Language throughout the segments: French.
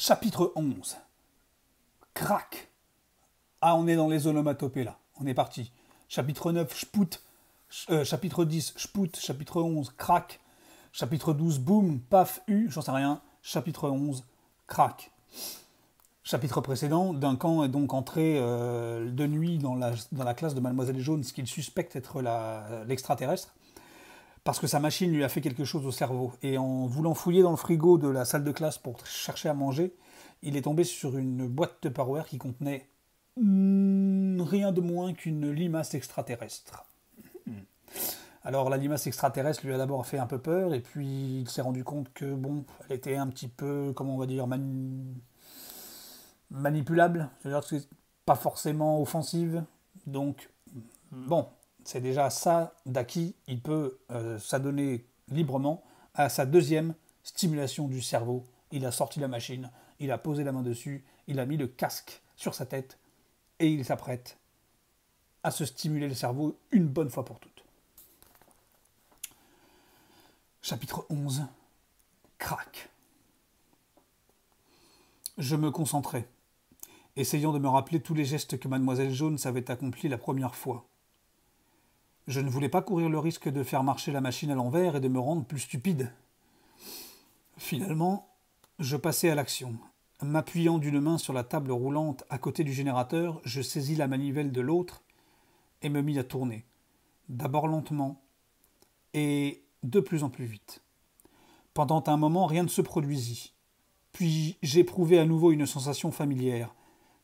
Chapitre 11. Crac. Ah, on est dans les onomatopées là. On est parti. Chapitre 9, euh, Spout. chapitre 10, Spout. Chapitre 11, Crac. Chapitre 12, Boum. Paf, U. J'en sais rien. Chapitre 11, Crac. Chapitre précédent, Duncan est donc entré euh, de nuit dans la, dans la classe de Mademoiselle Jaune, ce qu'il suspecte être l'extraterrestre parce que sa machine lui a fait quelque chose au cerveau. Et en voulant fouiller dans le frigo de la salle de classe pour chercher à manger, il est tombé sur une boîte de power qui contenait mm, rien de moins qu'une limace extraterrestre. Alors la limace extraterrestre lui a d'abord fait un peu peur, et puis il s'est rendu compte que, bon, elle était un petit peu, comment on va dire, manipulable, c'est-à-dire que c'est pas forcément offensive, donc bon, c'est déjà ça d'acquis. Il peut euh, s'adonner librement à sa deuxième stimulation du cerveau. Il a sorti la machine, il a posé la main dessus, il a mis le casque sur sa tête et il s'apprête à se stimuler le cerveau une bonne fois pour toutes. Chapitre 11. Crac. Je me concentrais, essayant de me rappeler tous les gestes que mademoiselle Jaune savait accomplis la première fois. Je ne voulais pas courir le risque de faire marcher la machine à l'envers et de me rendre plus stupide. Finalement, je passai à l'action. M'appuyant d'une main sur la table roulante à côté du générateur, je saisis la manivelle de l'autre et me mis à tourner. D'abord lentement et de plus en plus vite. Pendant un moment, rien ne se produisit. Puis j'éprouvai à nouveau une sensation familière,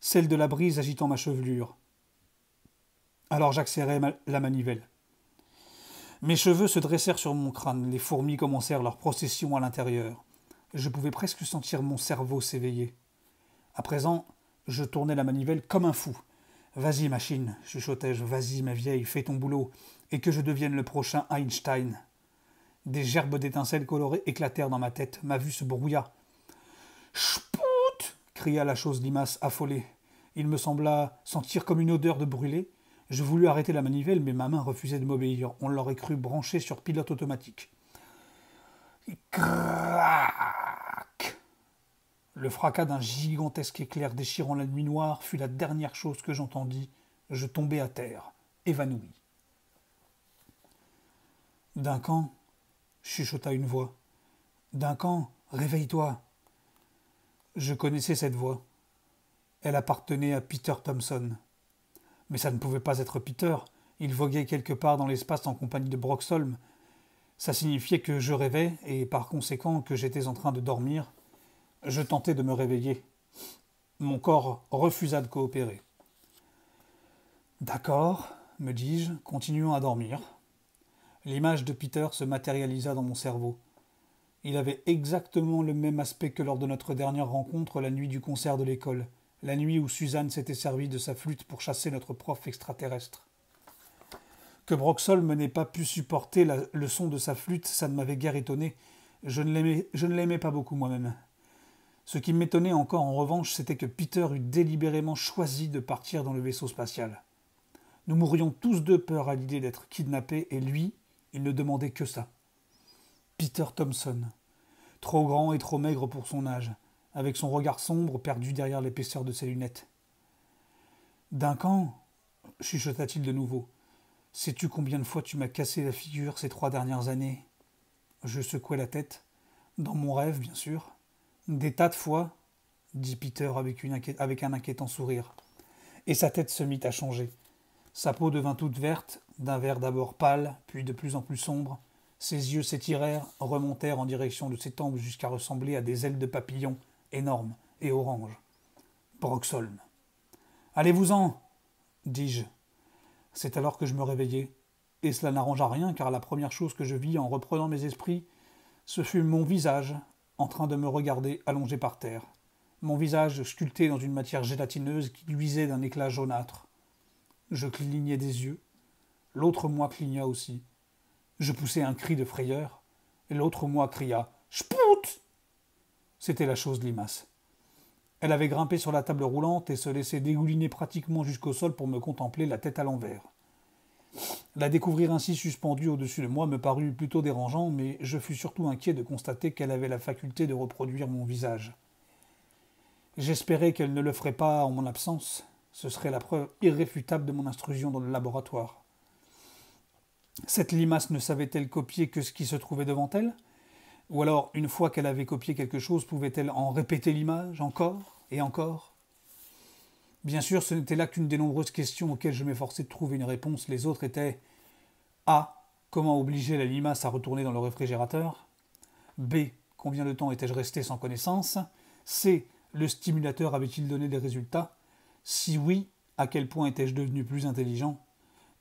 celle de la brise agitant ma chevelure. Alors j'accérais la manivelle. Mes cheveux se dressèrent sur mon crâne, les fourmis commencèrent leur procession à l'intérieur. Je pouvais presque sentir mon cerveau s'éveiller. À présent, je tournais la manivelle comme un fou. Vas-y, machine, chuchotais-je, vas-y, ma vieille, fais ton boulot, et que je devienne le prochain Einstein. Des gerbes d'étincelles colorées éclatèrent dans ma tête, ma vue se brouilla. Chpout !» cria la chose limace affolée. Il me sembla sentir comme une odeur de brûlé, je voulus arrêter la manivelle, mais ma main refusait de m'obéir. On l'aurait cru branchée sur pilote automatique. Crac Le fracas d'un gigantesque éclair déchirant la nuit noire fut la dernière chose que j'entendis. Je tombai à terre, évanoui. Duncan, chuchota une voix. Duncan, réveille-toi. Je connaissais cette voix. Elle appartenait à Peter Thompson. Mais ça ne pouvait pas être Peter. Il voguait quelque part dans l'espace en compagnie de Broxholm. Ça signifiait que je rêvais et par conséquent que j'étais en train de dormir. Je tentais de me réveiller. Mon corps refusa de coopérer. D'accord, me dis-je, continuant à dormir. L'image de Peter se matérialisa dans mon cerveau. Il avait exactement le même aspect que lors de notre dernière rencontre la nuit du concert de l'école la nuit où Suzanne s'était servie de sa flûte pour chasser notre prof extraterrestre. Que Broxholm n'ait pas pu supporter la, le son de sa flûte, ça ne m'avait guère étonné. Je ne l'aimais pas beaucoup moi-même. Ce qui m'étonnait encore en revanche, c'était que Peter eût délibérément choisi de partir dans le vaisseau spatial. Nous mourions tous de peur à l'idée d'être kidnappés, et lui, il ne demandait que ça. Peter Thompson, trop grand et trop maigre pour son âge, avec son regard sombre perdu derrière l'épaisseur de ses lunettes. Duncan, chuchota-t-il de nouveau, sais-tu combien de fois tu m'as cassé la figure ces trois dernières années Je secouai la tête, dans mon rêve, bien sûr. Des tas de fois, dit Peter avec, avec un inquiétant sourire. Et sa tête se mit à changer. Sa peau devint toute verte, d'un vert d'abord pâle, puis de plus en plus sombre. Ses yeux s'étirèrent, remontèrent en direction de ses tempes jusqu'à ressembler à des ailes de papillon énorme et orange. Broxholm. Allez-vous-en dis-je. C'est alors que je me réveillai, et cela n'arrangea rien car la première chose que je vis en reprenant mes esprits, ce fut mon visage en train de me regarder allongé par terre, mon visage sculpté dans une matière gélatineuse qui luisait d'un éclat jaunâtre. Je clignais des yeux, l'autre moi cligna aussi. Je poussai un cri de frayeur, et l'autre moi cria Spout c'était la chose limace. Elle avait grimpé sur la table roulante et se laissait dégouliner pratiquement jusqu'au sol pour me contempler la tête à l'envers. La découvrir ainsi suspendue au-dessus de moi me parut plutôt dérangeant, mais je fus surtout inquiet de constater qu'elle avait la faculté de reproduire mon visage. J'espérais qu'elle ne le ferait pas en mon absence. Ce serait la preuve irréfutable de mon intrusion dans le laboratoire. Cette limace ne savait-elle copier que ce qui se trouvait devant elle ou alors, une fois qu'elle avait copié quelque chose, pouvait-elle en répéter l'image encore et encore Bien sûr, ce n'était là qu'une des nombreuses questions auxquelles je m'efforçais de trouver une réponse. Les autres étaient A. Comment obliger la limace à retourner dans le réfrigérateur B. Combien de temps étais-je resté sans connaissance C. Le stimulateur avait-il donné des résultats Si oui, à quel point étais-je devenu plus intelligent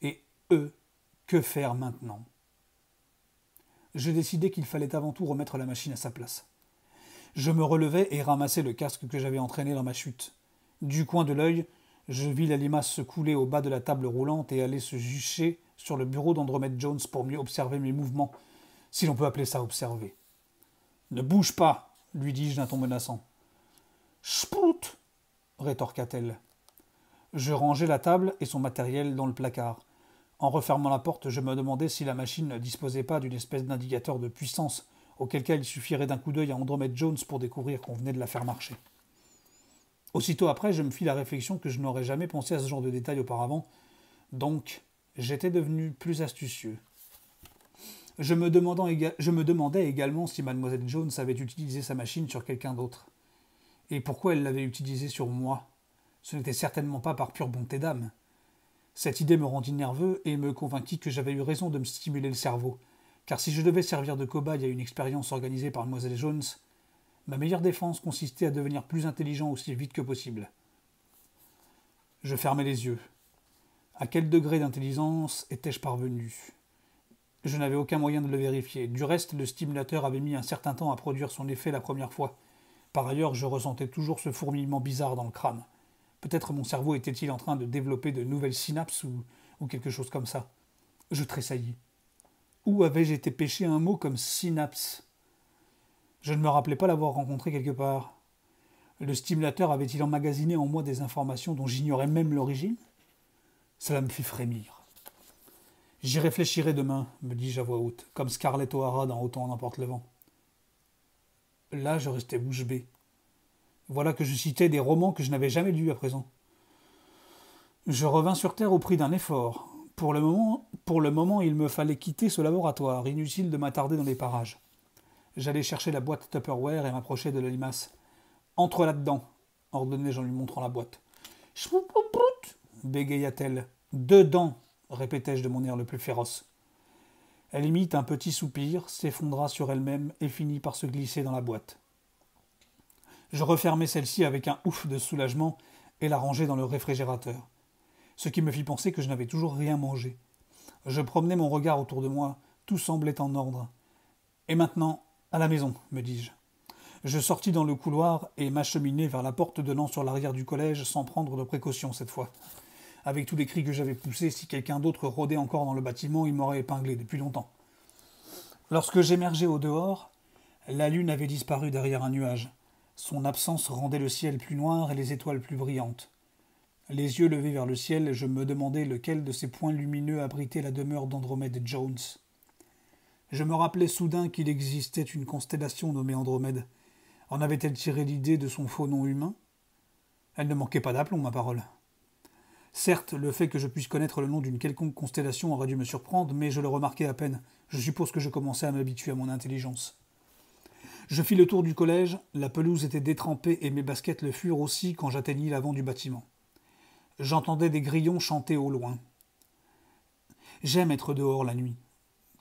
Et E. Que faire maintenant je décidai qu'il fallait avant tout remettre la machine à sa place. Je me relevai et ramassai le casque que j'avais entraîné dans ma chute. Du coin de l'œil, je vis la limace se couler au bas de la table roulante et aller se jucher sur le bureau d'Andromède Jones pour mieux observer mes mouvements, si l'on peut appeler ça observer. Ne bouge pas, lui dis-je d'un ton menaçant. Spout rétorqua-t-elle. Je rangeai la table et son matériel dans le placard. En refermant la porte, je me demandais si la machine ne disposait pas d'une espèce d'indicateur de puissance, auquel cas il suffirait d'un coup d'œil à Andromède Jones pour découvrir qu'on venait de la faire marcher. Aussitôt après, je me fis la réflexion que je n'aurais jamais pensé à ce genre de détail auparavant, donc j'étais devenu plus astucieux. Je me, je me demandais également si mademoiselle Jones avait utilisé sa machine sur quelqu'un d'autre. Et pourquoi elle l'avait utilisée sur moi Ce n'était certainement pas par pure bonté d'âme. Cette idée me rendit nerveux et me convainquit que j'avais eu raison de me stimuler le cerveau, car si je devais servir de cobaye à une expérience organisée par Mlle Jones, ma meilleure défense consistait à devenir plus intelligent aussi vite que possible. Je fermai les yeux. À quel degré d'intelligence étais-je parvenu Je n'avais aucun moyen de le vérifier. Du reste, le stimulateur avait mis un certain temps à produire son effet la première fois. Par ailleurs, je ressentais toujours ce fourmillement bizarre dans le crâne. Peut-être mon cerveau était-il en train de développer de nouvelles synapses ou, quelque chose comme ça. Je tressaillis. Où avais-je été pêché un mot comme synapse Je ne me rappelais pas l'avoir rencontré quelque part. Le stimulateur avait-il emmagasiné en moi des informations dont j'ignorais même l'origine Cela me fit frémir. J'y réfléchirai demain, me dis-je à voix haute, comme Scarlett O'Hara dans Autant emporte le vent. Là, je restais bouche bée. Voilà que je citais des romans que je n'avais jamais lus à présent. Je revins sur Terre au prix d'un effort. Pour le, moment, pour le moment, il me fallait quitter ce laboratoire, inutile de m'attarder dans les parages. J'allais chercher la boîte Tupperware et m'approcher de la limace. Entre là-dedans, ordonnai-je en lui montrant la boîte. Chpoupout bégaya-t-elle. Dedans, répétai-je de mon air le plus féroce. Elle imite un petit soupir, s'effondra sur elle-même et finit par se glisser dans la boîte. Je refermai celle-ci avec un ouf de soulagement et la rangeai dans le réfrigérateur, ce qui me fit penser que je n'avais toujours rien mangé. Je promenais mon regard autour de moi, tout semblait en ordre. Et maintenant, à la maison, me dis-je. Je sortis dans le couloir et m'acheminai vers la porte donnant sur l'arrière du collège sans prendre de précautions cette fois. Avec tous les cris que j'avais poussés, si quelqu'un d'autre rôdait encore dans le bâtiment, il m'aurait épinglé depuis longtemps. Lorsque j'émergeai au dehors, la lune avait disparu derrière un nuage. Son absence rendait le ciel plus noir et les étoiles plus brillantes. Les yeux levés vers le ciel, je me demandais lequel de ces points lumineux abritait la demeure d'Andromède Jones. Je me rappelais soudain qu'il existait une constellation nommée Andromède. En avait-elle tiré l'idée de son faux nom humain Elle ne manquait pas d'aplomb, ma parole. Certes, le fait que je puisse connaître le nom d'une quelconque constellation aurait dû me surprendre, mais je le remarquais à peine. Je suppose que je commençais à m'habituer à mon intelligence. Je fis le tour du collège, la pelouse était détrempée et mes baskets le furent aussi quand j'atteignis l'avant du bâtiment. J'entendais des grillons chanter au loin. J'aime être dehors la nuit.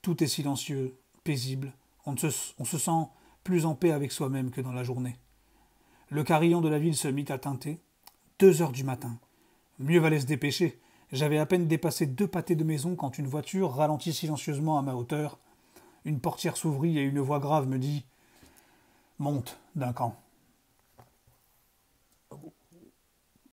Tout est silencieux, paisible, on se, sent plus en paix avec soi-même que dans la journée. Le carillon de la ville se mit à teinter. Deux heures du matin. Mieux valait se dépêcher. J'avais à peine dépassé deux pâtés de maison quand une voiture ralentit silencieusement à ma hauteur. Une portière s'ouvrit et une voix grave me dit monte d'un camp.